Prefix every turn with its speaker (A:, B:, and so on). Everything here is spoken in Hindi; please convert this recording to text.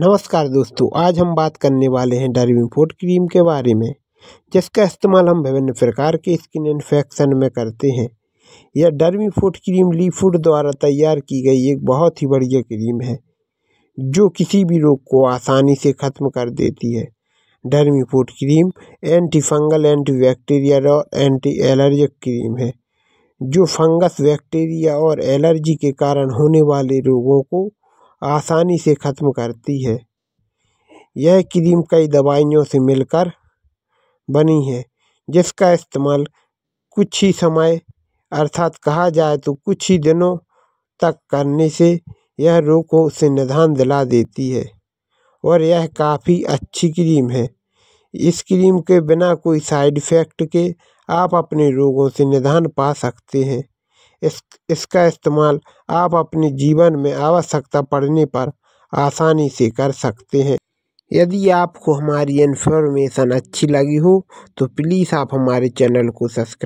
A: नमस्कार दोस्तों आज हम बात करने वाले हैं डार्विन फोर्ट क्रीम के बारे में जिसका इस्तेमाल हम विभिन्न प्रकार के स्किन इन्फेक्शन में करते हैं यह डर्मी फूड क्रीम ली फूड द्वारा तैयार की गई एक बहुत ही बढ़िया क्रीम है जो किसी भी रोग को आसानी से ख़त्म कर देती है dermi food cream anti fungal anti bacteria और एंटी एलर्जिक क्रीम है जो फंगस बैक्टीरिया और एलर्जी के कारण होने वाले रोगों को आसानी से ख़त्म करती है यह क्रीम कई दवाइयों से मिलकर बनी है जिसका इस्तेमाल कुछ ही समय अर्थात कहा जाए तो कुछ ही दिनों तक करने से यह रोग को उसे निदान दिला देती है और यह काफ़ी अच्छी क्रीम है इस क्रीम के बिना कोई साइड इफ़ेक्ट के आप अपने रोगों से निदान पा सकते हैं इस इसका इस्तेमाल आप अपने जीवन में आवश्यकता पड़ने पर आसानी से कर सकते हैं यदि आपको हमारी इन्फॉर्मेशन अच्छी लगी हो तो प्लीज़ आप हमारे चैनल को सब्सक्राइब